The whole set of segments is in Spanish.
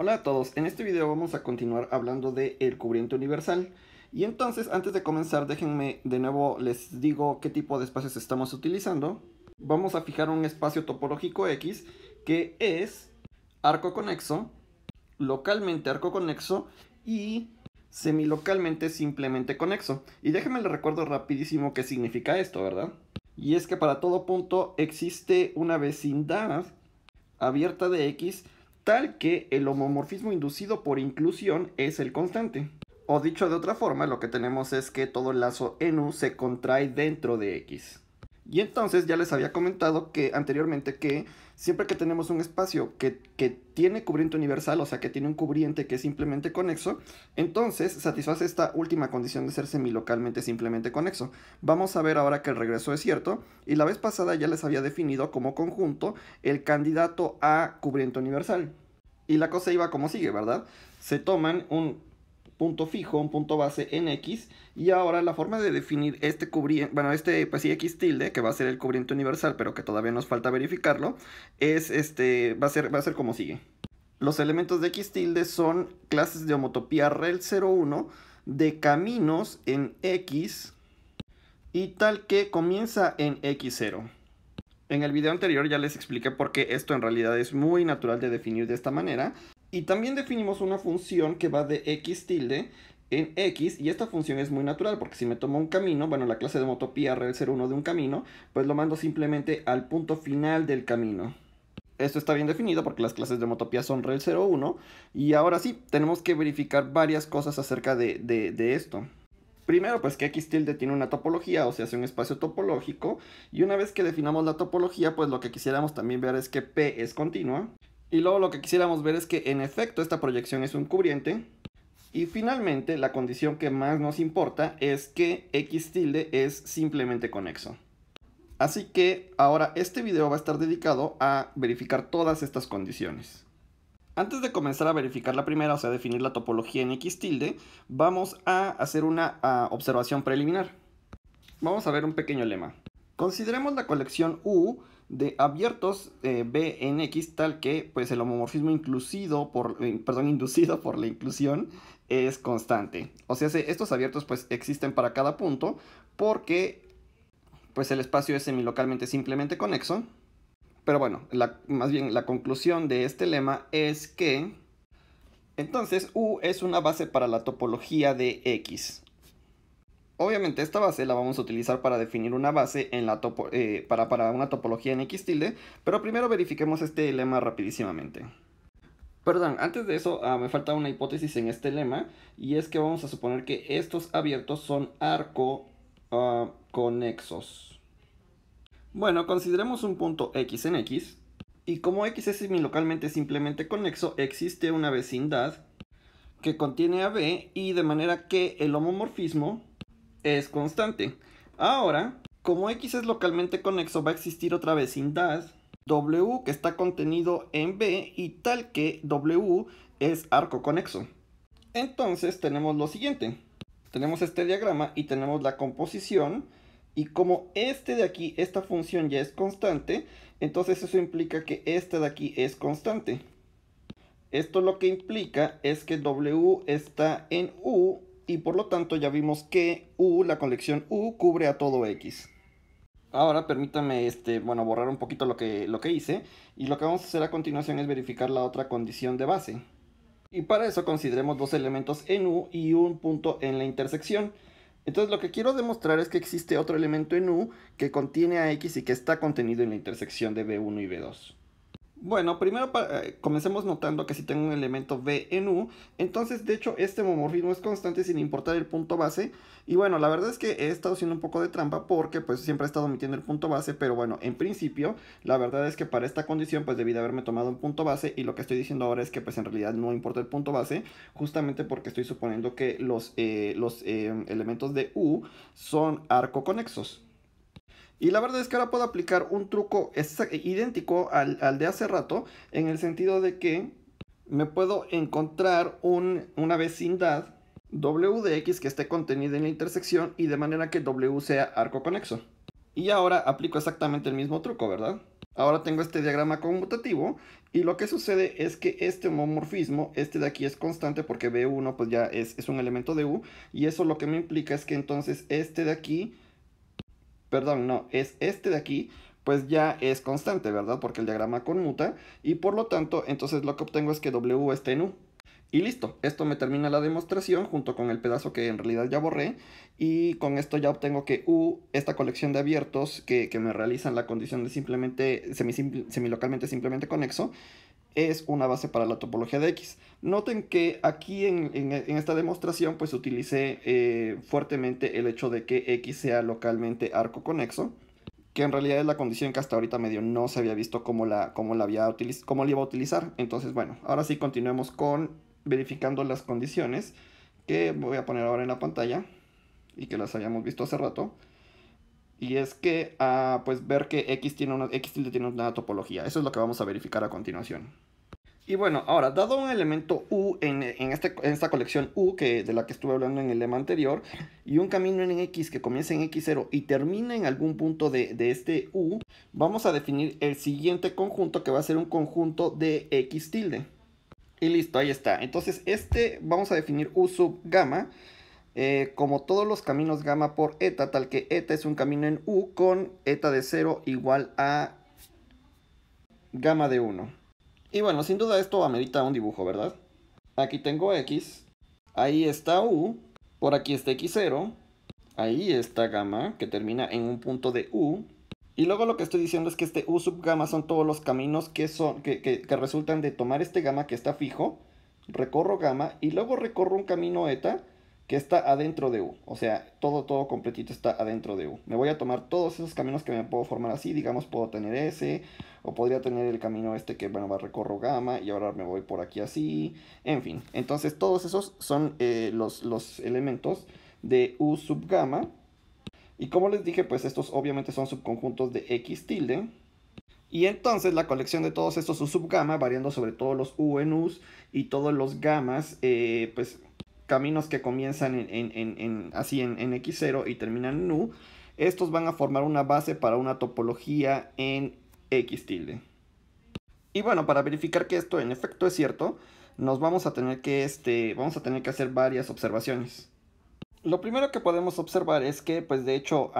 Hola a todos, en este video vamos a continuar hablando de el cubriente universal y entonces antes de comenzar déjenme de nuevo les digo qué tipo de espacios estamos utilizando. Vamos a fijar un espacio topológico X que es arco conexo, localmente arco conexo y semilocalmente simplemente conexo. Y déjenme les recuerdo rapidísimo qué significa esto, ¿verdad? Y es que para todo punto existe una vecindad abierta de X tal que el homomorfismo inducido por inclusión es el constante. O dicho de otra forma, lo que tenemos es que todo el lazo en U se contrae dentro de X. Y entonces ya les había comentado que anteriormente que siempre que tenemos un espacio que, que, tiene cubriente universal, o sea que tiene un cubriente que es simplemente conexo, entonces satisface esta última condición de ser semilocalmente simplemente conexo. Vamos a ver ahora que el regreso es cierto, y la vez pasada ya les había definido como conjunto el candidato a cubriente universal. Y la cosa iba como sigue, ¿verdad? Se toman un punto fijo, un punto base en X. Y ahora la forma de definir este cubriente, bueno, este pues sí, X tilde, que va a ser el cubriente universal, pero que todavía nos falta verificarlo, es este, va a ser, va a ser como sigue. Los elementos de X tilde son clases de homotopía rel 01 de caminos en X y tal que comienza en X0. En el video anterior ya les expliqué por qué esto en realidad es muy natural de definir de esta manera, y también definimos una función que va de x tilde en X y esta función es muy natural porque si me tomo un camino, bueno, la clase de homotopía real 01 de un camino, pues lo mando simplemente al punto final del camino. Esto está bien definido porque las clases de homotopía son rel 01 y ahora sí, tenemos que verificar varias cosas acerca de, de, de esto. Primero, pues que X tilde tiene una topología, o sea, es un espacio topológico. Y una vez que definamos la topología, pues lo que quisiéramos también ver es que P es continua. Y luego lo que quisiéramos ver es que en efecto esta proyección es un cubriente. Y finalmente la condición que más nos importa es que x tilde es simplemente conexo. Así que ahora este video va a estar dedicado a verificar todas estas condiciones. Antes de comenzar a verificar la primera, o sea, definir la topología en x tilde, vamos a hacer una ah, observación preliminar. Vamos a ver un pequeño lema. Consideremos la colección U de abiertos eh, B en X tal que pues el homomorfismo por, eh, perdón, inducido por la inclusión es constante. O sea, estos abiertos pues existen para cada punto porque pues el espacio es semilocalmente simplemente conexo. Pero bueno, más bien la conclusión de este lema es que entonces U es una base para la topología de X. Obviamente esta base la vamos a utilizar para definir una base en la eh, para, para una topología en X tilde, pero primero verifiquemos este lema rapidísimamente. Perdón, antes de eso ah, me falta una hipótesis en este lema y es que vamos a suponer que estos abiertos son arco ah, conexos. Bueno, consideremos un punto X en X y como X es similocalmente simplemente conexo, existe una vecindad que contiene a B y de manera que el homomorfismo es constante. Ahora, como X es localmente conexo, va a existir otra vecindad W que está contenido en B y tal que W es arco conexo. Entonces tenemos lo siguiente. Tenemos este diagrama y tenemos la composición. Y como este de aquí, esta función ya es constante, entonces eso implica que este de aquí es constante. Esto lo que implica es que W está en U y por lo tanto ya vimos que U, la colección U, cubre a todo X. Ahora permítame este, bueno, borrar un poquito lo que, lo que hice y lo que vamos a hacer a continuación es verificar la otra condición de base. Y para eso consideremos dos elementos en U y un punto en la intersección. Entonces lo que quiero demostrar es que existe otro elemento en U que contiene a X y que está contenido en la intersección de B1 y B2. Bueno, primero eh, comencemos notando que si tengo un elemento B en U, entonces de hecho este homomorfismo es constante sin importar el punto base. Y bueno, la verdad es que he estado haciendo un poco de trampa porque pues siempre he estado omitiendo el punto base, pero bueno, en principio la verdad es que para esta condición pues debido de haberme tomado un punto base y lo que estoy diciendo ahora es que pues en realidad no importa el punto base, justamente porque estoy suponiendo que los, eh, los eh, elementos de U son arco arcoconexos. Y la verdad es que ahora puedo aplicar un truco idéntico al, de hace rato, en el sentido de que me puedo encontrar una vecindad W de X que esté contenida en la intersección y de manera que W sea arco conexo. Y ahora aplico exactamente el mismo truco, ¿verdad? Ahora tengo este diagrama conmutativo y lo que sucede es que este homomorfismo, este de aquí es constante porque B1 pues ya es, es un elemento de U y eso lo que me implica es que entonces este de aquí perdón, no, es este de aquí, pues ya es constante, ¿verdad? Porque el diagrama conmuta y por lo tanto, entonces lo que obtengo es que W esté en U. Y listo, esto me termina la demostración junto con el pedazo que en realidad ya borré y con esto ya obtengo que U, esta colección de abiertos que, que me realizan la condición de simplemente, semi, semilocalmente simplemente conexo, es una base para la topología de X. Noten que aquí en, esta demostración pues utilicé eh, fuertemente el hecho de que X sea localmente arco conexo, que en realidad es la condición que hasta ahorita medio no se había visto cómo la, cómo la, había cómo la iba a utilizar. Entonces bueno, ahora sí continuemos con verificando las condiciones que voy a poner ahora en la pantalla y que las habíamos visto hace rato. Y es que, ah, pues ver que X, tiene una, tilde tiene una topología. Eso es lo que vamos a verificar a continuación. Y bueno, ahora, dado un elemento U este, en, esta colección U que, de la que estuve hablando en el lema anterior, y un camino en X que comienza en X0 y termina en algún punto de, de, este U, vamos a definir el siguiente conjunto que va a ser un conjunto de X tilde. Y listo, ahí está. Entonces, este vamos a definir U sub gamma eh, como todos los caminos gamma por eta, tal que eta es un camino en U con eta de 0 igual a gamma de 1. Y bueno, sin duda esto amerita un dibujo, ¿verdad? Aquí tengo X, ahí está U, por aquí está X0, ahí está gamma, que termina en un punto de U, y luego lo que estoy diciendo es que este U sub gamma son todos los caminos que, son, que, que, que, resultan de tomar este gamma que está fijo, recorro gamma y luego recorro un camino eta que está adentro de U. O sea, todo, todo completito está adentro de U. Me voy a tomar todos esos caminos que me puedo formar así. Digamos, puedo tener ese. O podría tener el camino este que, bueno, va recorro gamma. Y ahora me voy por aquí así. En fin. Entonces, todos esos son eh, los, los elementos de U sub gamma. Y como les dije, pues estos obviamente son subconjuntos de X tilde. Y entonces la colección de todos estos U sub gamma, variando sobre todos los U en y todos los gamas, eh, pues caminos que comienzan en, en, así en, en, X0 y terminan en U, estos van a formar una base para una topología en X tilde. Y bueno, para verificar que esto en efecto es cierto, nos vamos a tener que, este, vamos a tener que hacer varias observaciones. Lo primero que podemos observar es que, pues de hecho,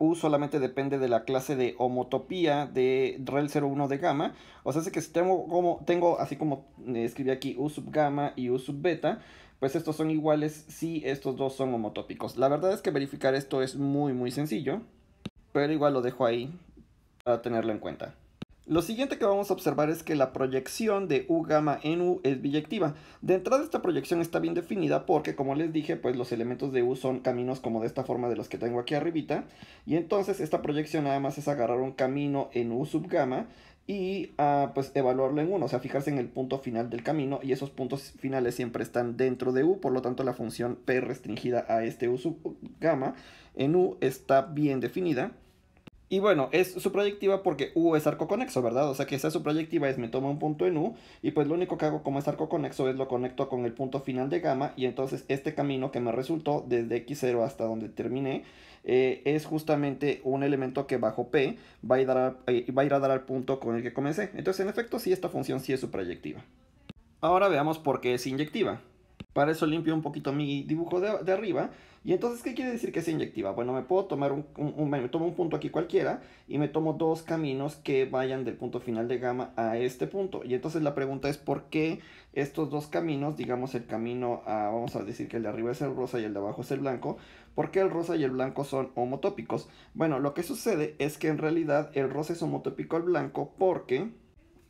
U solamente depende de la clase de homotopía de REL 01 de gamma. O sea, es que si tengo, como, tengo así como eh, escribí aquí U sub gamma y U sub beta, pues estos son iguales si estos dos son homotópicos. La verdad es que verificar esto es muy muy sencillo, pero igual lo dejo ahí para tenerlo en cuenta. Lo siguiente que vamos a observar es que la proyección de U gamma en U es biyectiva. De entrada esta proyección está bien definida porque como les dije, pues los elementos de U son caminos como de esta forma de los que tengo aquí arribita. Y entonces esta proyección nada más es agarrar un camino en U sub gamma y ah, pues evaluarlo en 1, o sea, fijarse en el punto final del camino y esos puntos finales siempre están dentro de U, por lo tanto la función P restringida a este U sub gamma en U está bien definida y bueno, es su proyectiva porque U es arco conexo, ¿verdad? O sea que esa su proyectiva es me tomo un punto en U y pues lo único que hago como es arco conexo es lo conecto con el punto final de gamma y entonces este camino que me resultó desde X0 hasta donde terminé eh, es justamente un elemento que bajo P va a, ir a, eh, va a ir a dar al punto con el que comencé. Entonces en efecto sí, esta función sí es su proyectiva. Ahora veamos por qué es inyectiva. Para eso limpio un poquito mi dibujo de, arriba. Y entonces, ¿qué quiere decir que es inyectiva? Bueno, me puedo tomar un, tomo un punto aquí cualquiera y me tomo dos caminos que vayan del punto final de gama a este punto. Y entonces la pregunta es por qué estos dos caminos, digamos el camino, a, vamos a decir que el de arriba es el rosa y el de abajo es el blanco, ¿por qué el rosa y el blanco son homotópicos? Bueno, lo que sucede es que en realidad el rosa es homotópico al blanco porque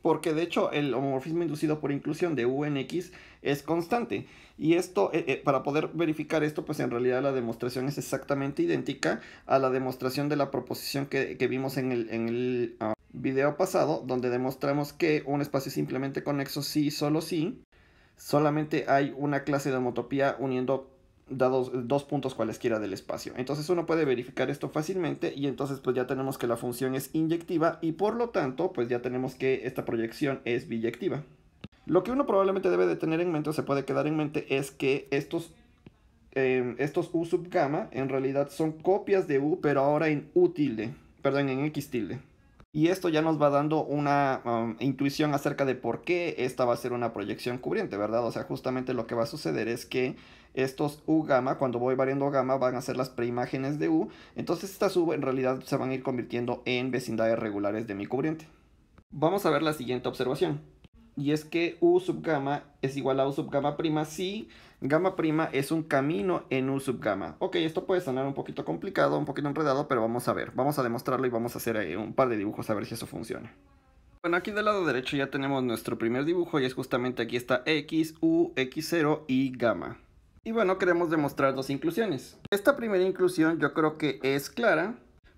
porque de hecho el homomorfismo inducido por inclusión de U en X es constante. Y esto, eh, eh, para poder verificar esto, pues en realidad la demostración es exactamente idéntica a la demostración de la proposición que, vimos en el, ah, video pasado, donde demostramos que un espacio simplemente conexo sí, solo sí, solamente hay una clase de homotopía uniendo dados eh, dos puntos cualesquiera del espacio. Entonces uno puede verificar esto fácilmente y entonces pues ya tenemos que la función es inyectiva y por lo tanto pues ya tenemos que esta proyección es biyectiva. Lo que uno probablemente debe de tener en mente o se puede quedar en mente es que estos, em, estos U sub gamma en realidad son copias de U pero ahora en U tilde, perdón en X tilde. Y esto ya nos va dando una um, intuición acerca de por qué esta va a ser una proyección cubriente, ¿verdad? O sea, justamente lo que va a suceder es que estos U gamma, cuando voy variando gamma, van a ser las preimágenes de U. Entonces estas U en realidad se van a ir convirtiendo en vecindades regulares de mi cubriente. Vamos a ver la siguiente observación. Y es que U sub gamma es igual a U sub gamma prima si Gamma prima es un camino en U gamma. Ok, esto puede sonar un poquito complicado, un poquito enredado, pero vamos a ver. Vamos a demostrarlo y vamos a hacer eh, un par de dibujos a ver si eso funciona. Bueno, aquí del lado derecho ya tenemos nuestro primer dibujo y es justamente aquí está X, U, X0 y gamma. Y bueno, queremos demostrar dos inclusiones. Esta primera inclusión yo creo que es clara,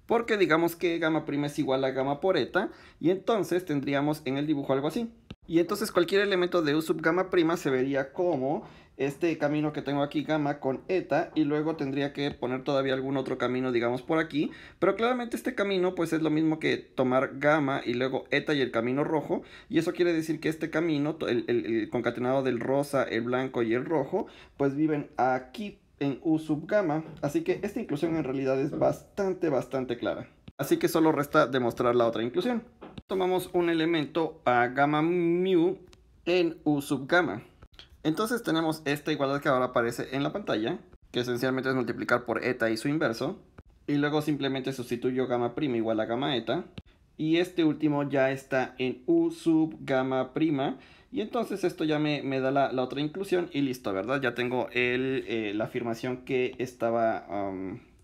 porque digamos que gamma prima es igual a gamma por eta, y entonces tendríamos en el dibujo algo así. Y entonces cualquier elemento de U sub gamma prima se vería como este camino que tengo aquí gamma con eta y luego tendría que poner todavía algún otro camino digamos por aquí pero claramente este camino pues es lo mismo que tomar gamma y luego eta y el camino rojo y eso quiere decir que este camino el, concatenado del rosa el blanco y el rojo pues viven aquí en u sub gamma así que esta inclusión en realidad es bastante bastante clara así que solo resta demostrar la otra inclusión tomamos un elemento a gamma mu en u sub gamma entonces tenemos esta igualdad que ahora aparece en la pantalla, que esencialmente es multiplicar por eta y su inverso, y luego simplemente sustituyo gamma prima igual a gamma eta, y este último ya está en u sub gamma prima, y entonces esto ya me, da la, otra inclusión y listo, ¿verdad? Ya tengo eh, la afirmación que estaba,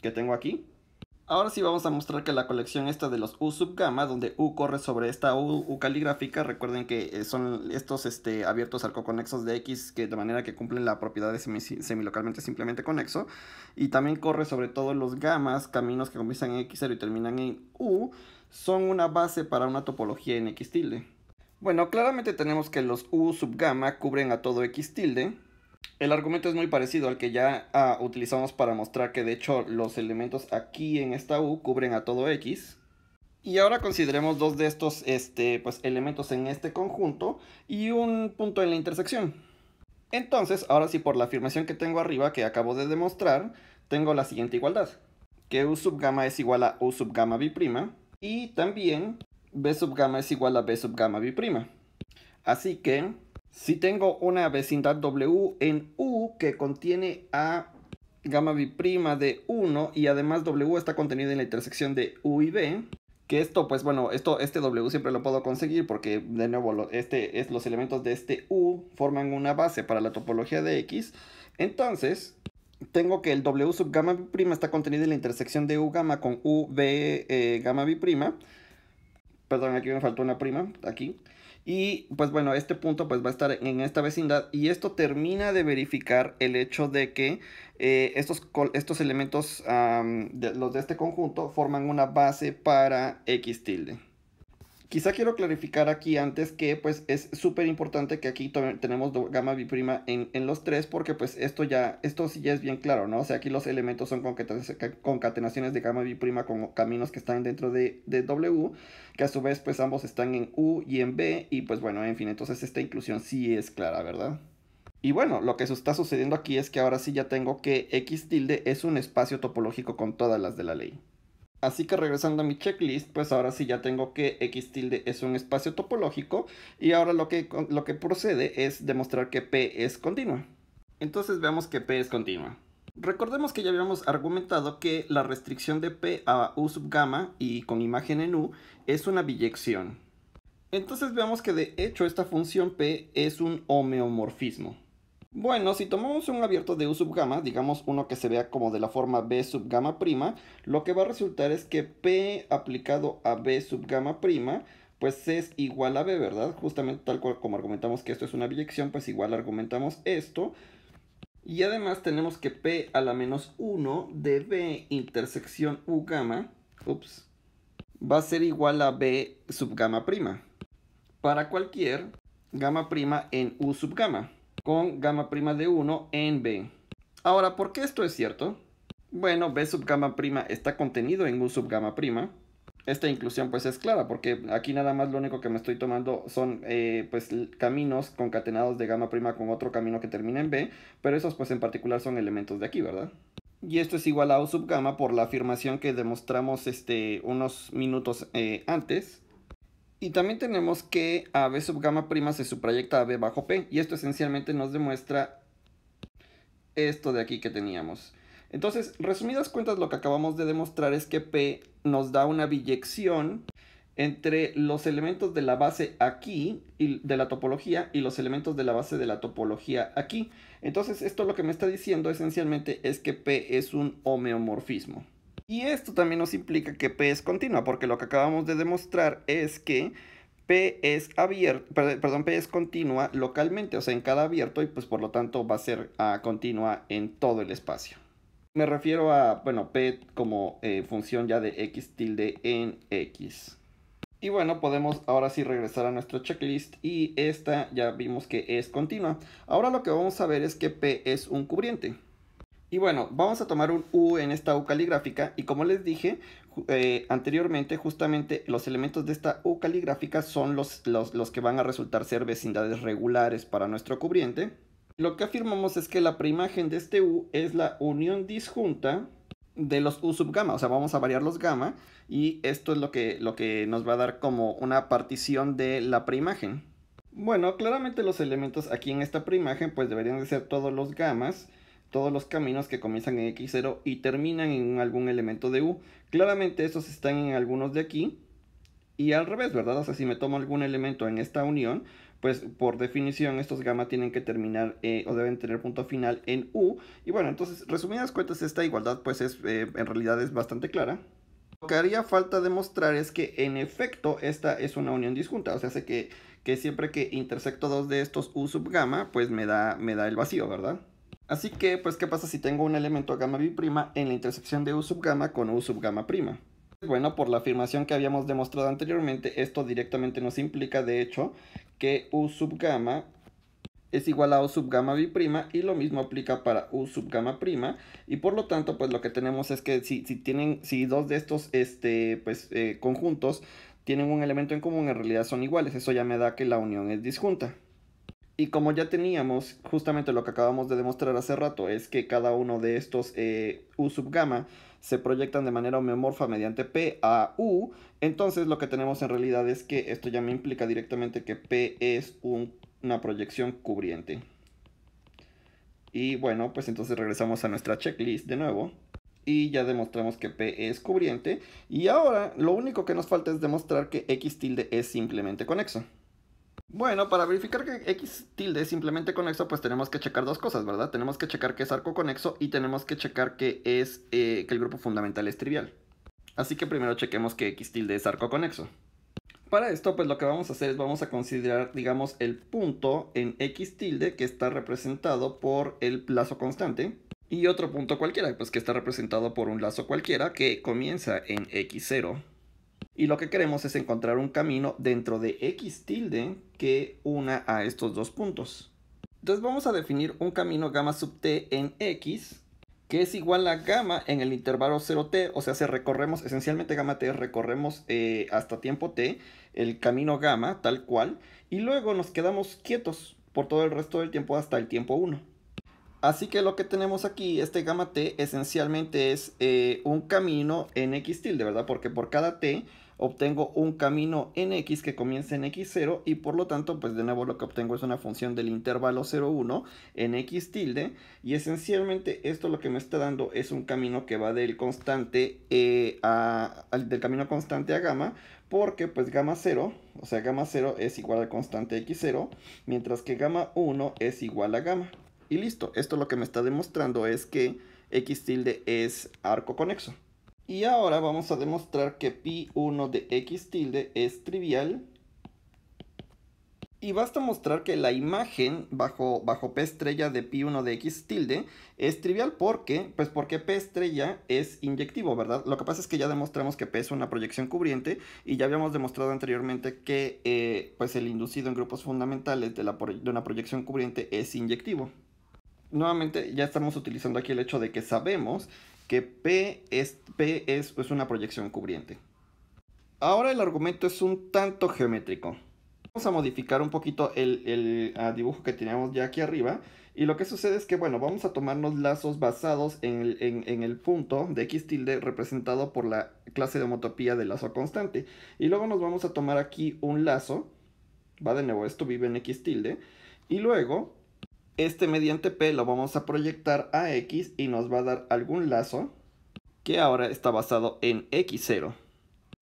que tengo aquí. Ahora sí vamos a mostrar que la colección esta de los U sub gamma, donde U corre sobre esta U, caligráfica, recuerden que eh, son estos este, abiertos arcoconexos de X que de manera que cumplen la propiedad de semi, semilocalmente simplemente conexo, y también corre sobre todos los gamas, caminos que comienzan en X0 y terminan en U, son una base para una topología en X tilde. Bueno, claramente tenemos que los U sub gamma cubren a todo X tilde, el argumento es muy parecido al que ya ah, utilizamos para mostrar que de hecho los elementos aquí en esta U cubren a todo X. Y ahora consideremos dos de estos este, pues, elementos en este conjunto y un punto en la intersección. Entonces, ahora sí por la afirmación que tengo arriba que acabo de demostrar, tengo la siguiente igualdad. Que U sub gamma es igual a U sub gamma b' y también B sub gamma es igual a B sub gamma b'. Así que si tengo una vecindad W en U que contiene a gamma B' de 1 y además W está contenido en la intersección de U y B, que esto, pues bueno, esto, este W siempre lo puedo conseguir porque de nuevo este es, los elementos de este U forman una base para la topología de X. Entonces, tengo que el W sub gamma prima está contenido en la intersección de U gamma con U B eh, gamma B'. Perdón, aquí me faltó una prima, aquí. Y pues bueno, este punto pues va a estar en esta vecindad y esto termina de verificar el hecho de que eh, estos, estos, elementos, los de este conjunto, forman una base para X tilde. Quizá quiero clarificar aquí antes que pues es súper importante que aquí tenemos gamma biprima en, en los tres porque pues esto ya, esto sí ya es bien claro, ¿no? O sea, aquí los elementos son concatenaciones de gamma prima con caminos que están dentro de, de W, que a su vez pues ambos están en U y en B y pues bueno, en fin, entonces esta inclusión sí es clara, ¿verdad? Y bueno, lo que está sucediendo aquí es que ahora sí ya tengo que X tilde es un espacio topológico con todas las de la ley. Así que regresando a mi checklist, pues ahora sí ya tengo que X tilde es un espacio topológico y ahora lo que, lo que procede es demostrar que P es continua. Entonces veamos que P es continua. Recordemos que ya habíamos argumentado que la restricción de P a U sub gamma y con imagen en U es una biyección. Entonces veamos que de hecho esta función P es un homeomorfismo. Bueno, si tomamos un abierto de U sub gamma, digamos uno que se vea como de la forma B sub gamma prima, lo que va a resultar es que P aplicado a B sub gamma prima, pues es igual a B, ¿verdad? Justamente tal cual como argumentamos que esto es una biyección, pues igual argumentamos esto. Y además tenemos que P a la menos 1 de B intersección U gamma, ups, va a ser igual a B sub gamma prima, para cualquier gamma prima en U sub gamma con gamma prima de 1 en B. Ahora, ¿por qué esto es cierto? Bueno, B sub gamma prima está contenido en U sub gamma prima. Esta inclusión pues es clara porque aquí nada más lo único que me estoy tomando son eh, pues caminos concatenados de gamma prima con otro camino que termina en B, pero esos pues en particular son elementos de aquí, ¿verdad? Y esto es igual a U sub gamma por la afirmación que demostramos este, unos minutos eh, antes y también tenemos que AB sub gamma prima se suprayecta a B bajo P. Y esto esencialmente nos demuestra esto de aquí que teníamos. Entonces, resumidas cuentas, lo que acabamos de demostrar es que P nos da una biyección entre los elementos de la base aquí de la topología y los elementos de la base de la topología aquí. Entonces, esto lo que me está diciendo esencialmente es que P es un homeomorfismo. Y esto también nos implica que P es continua, porque lo que acabamos de demostrar es que P es abierto, perdón, P es continua localmente, o sea, en cada abierto y pues por lo tanto va a ser ah, continua en todo el espacio. Me refiero a, bueno, P como eh, función ya de X tilde en X. Y bueno, podemos ahora sí regresar a nuestro checklist y esta ya vimos que es continua. Ahora lo que vamos a ver es que P es un cubriente. Y bueno, vamos a tomar un U en esta U caligráfica y como les dije eh, anteriormente, justamente los elementos de esta U caligráfica son los, que van a resultar ser vecindades regulares para nuestro cubriente. Lo que afirmamos es que la preimagen de este U es la unión disjunta de los U sub gamma, o sea, vamos a variar los gamma y esto es lo que, lo que nos va a dar como una partición de la preimagen. Bueno, claramente los elementos aquí en esta preimagen pues deberían de ser todos los gamas todos los caminos que comienzan en X0 y terminan en algún elemento de U. Claramente estos están en algunos de aquí y al revés, ¿verdad? O sea, si me tomo algún elemento en esta unión, pues por definición estos gamma tienen que terminar eh, o deben tener punto final en U. Y bueno, entonces, resumidas cuentas, esta igualdad pues es, eh, en realidad es bastante clara. Lo que haría falta demostrar es que en efecto esta es una unión disjunta, o sea, hace que, que siempre que intersecto dos de estos U sub gamma, pues me da, me da el vacío, ¿verdad? Así que, pues, ¿qué pasa si tengo un elemento gamma prima en la intersección de u sub gamma con u sub gamma prima? Bueno, por la afirmación que habíamos demostrado anteriormente, esto directamente nos implica, de hecho, que u sub gamma es igual a u sub gamma B' y lo mismo aplica para u sub gamma prima y por lo tanto, pues lo que tenemos es que si, tienen, si dos de estos este, pues, eh, conjuntos tienen un elemento en común, en realidad son iguales, eso ya me da que la unión es disjunta. Y como ya teníamos justamente lo que acabamos de demostrar hace rato, es que cada uno de estos eh, U sub gamma se proyectan de manera homeomorfa mediante P a U, entonces lo que tenemos en realidad es que esto ya me implica directamente que P es una proyección cubriente. Y bueno, pues entonces regresamos a nuestra checklist de nuevo y ya demostramos que P es cubriente y ahora lo único que nos falta es demostrar que X tilde es simplemente conexo. Bueno, para verificar que X tilde es simplemente conexo, pues tenemos que checar dos cosas, ¿verdad? Tenemos que checar que es arco conexo y tenemos que checar que, es, eh, que el grupo fundamental es trivial. Así que primero chequemos que X tilde es arco conexo. Para esto, pues lo que vamos a hacer es vamos a considerar, digamos, el punto en X tilde que está representado por el lazo constante y otro punto cualquiera, pues que está representado por un lazo cualquiera que comienza en X0. Y lo que queremos es encontrar un camino dentro de x tilde que una a estos dos puntos. Entonces vamos a definir un camino gamma sub t en x que es igual a gamma en el intervalo 0t, o sea, si recorremos, esencialmente gamma t, recorremos eh, hasta tiempo t, el camino gamma, tal cual, y luego nos quedamos quietos por todo el resto del tiempo hasta el tiempo 1. Así que lo que tenemos aquí, este gamma t, esencialmente es eh, un camino en x tilde, ¿verdad? Porque por cada t obtengo un camino en x que comienza en x0 y por lo tanto pues de nuevo lo que obtengo es una función del intervalo 1 en x tilde y esencialmente esto lo que me está dando es un camino que va del constante eh, a, del camino constante a gamma porque pues gamma 0 o sea gamma 0 es igual al constante x0 mientras que gamma 1 es igual a gamma y listo esto lo que me está demostrando es que x tilde es arco conexo y ahora vamos a demostrar que pi1 de x tilde es trivial. Y basta mostrar que la imagen bajo, bajo P estrella de pi1 de x tilde es trivial porque, pues porque P estrella es inyectivo, ¿verdad? Lo que pasa es que ya demostramos que P es una proyección cubriente y ya habíamos demostrado anteriormente que eh, pues el inducido en grupos fundamentales de, la, de una proyección cubriente es inyectivo nuevamente ya estamos utilizando aquí el hecho de que sabemos que P es, P es, una proyección cubriente. Ahora el argumento es un tanto geométrico. Vamos a modificar un poquito el, ah, dibujo que teníamos ya aquí arriba. Y lo que sucede es que, bueno, vamos a tomarnos lazos basados en el, en el, punto de x tilde representado por la clase de homotopía del lazo constante. Y luego nos vamos a tomar aquí un lazo, va de nuevo, esto vive en x tilde. Y luego este mediante P lo vamos a proyectar a X y nos va a dar algún lazo que ahora está basado en X0.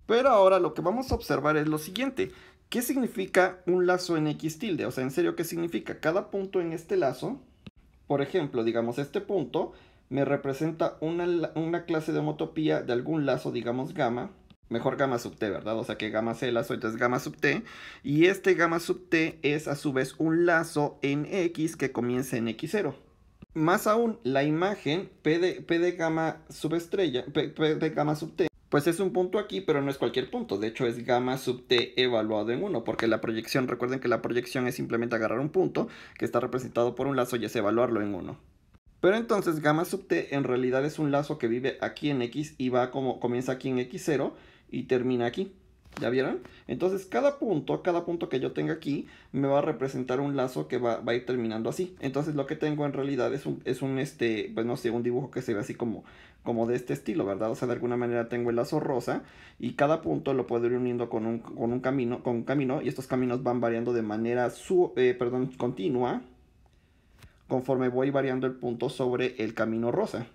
Pero ahora lo que vamos a observar es lo siguiente. ¿Qué significa un lazo en X tilde? O sea, en serio, ¿qué significa? Cada punto en este lazo, por ejemplo, digamos este punto, me representa una, clase de homotopía de algún lazo, digamos gamma, mejor gamma sub t, ¿verdad? O sea que gamma c lazo entonces gamma sub t. Y este gamma sub t es a su vez un lazo en x que comienza en x0. Más aún, la imagen P de, P gamma subestrella, estrella, P, de gamma sub t, pues es un punto aquí, pero no es cualquier punto. De hecho, es gamma sub t evaluado en 1, porque la proyección, recuerden que la proyección es simplemente agarrar un punto que está representado por un lazo y es evaluarlo en 1. Pero entonces gamma sub t en realidad es un lazo que vive aquí en x y va como comienza aquí en x0 y termina aquí. ¿Ya vieron? Entonces cada punto, cada punto que yo tenga aquí me va a representar un lazo que va, a ir terminando así. Entonces lo que tengo en realidad es un, es un este, pues no sé, un dibujo que se ve así como, como de este estilo, ¿verdad? O sea, de alguna manera tengo el lazo rosa y cada punto lo puedo ir uniendo con un, camino, con un camino y estos caminos van variando de manera su, eh, perdón, continua conforme voy variando el punto sobre el camino rosa.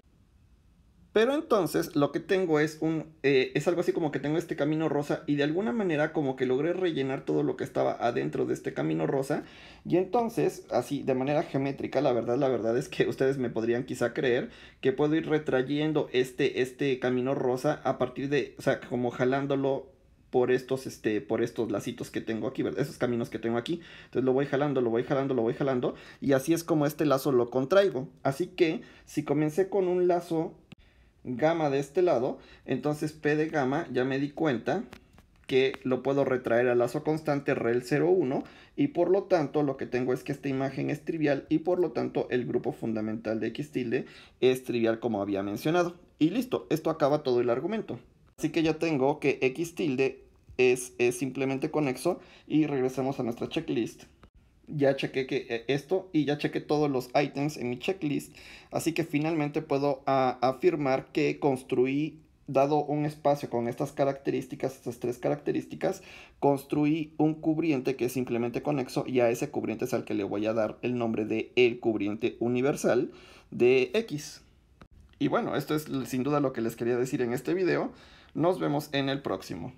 Pero entonces lo que tengo es un. Eh, es algo así como que tengo este camino rosa. Y de alguna manera como que logré rellenar todo lo que estaba adentro de este camino rosa. Y entonces, así, de manera geométrica, la verdad, la verdad es que ustedes me podrían quizá creer que puedo ir retrayendo este, este camino rosa a partir de. O sea, como jalándolo por estos, este, por estos lacitos que tengo aquí, ¿verdad? Esos caminos que tengo aquí. Entonces lo voy jalando, lo voy jalando, lo voy jalando. Y así es como este lazo lo contraigo. Así que si comencé con un lazo gamma de este lado, entonces P de gamma ya me di cuenta que lo puedo retraer al lazo constante rel 01 y por lo tanto lo que tengo es que esta imagen es trivial y por lo tanto el grupo fundamental de x tilde es trivial como había mencionado. Y listo, esto acaba todo el argumento. Así que ya tengo que x tilde es, es simplemente conexo y regresamos a nuestra checklist ya chequé que eh, esto y ya chequé todos los ítems en mi checklist. Así que finalmente puedo ah, afirmar que construí, dado un espacio con estas características, estas tres características, construí un cubriente que es simplemente conexo y a ese cubriente es al que le voy a dar el nombre de el cubriente universal de X. Y bueno, esto es sin duda lo que les quería decir en este video. Nos vemos en el próximo.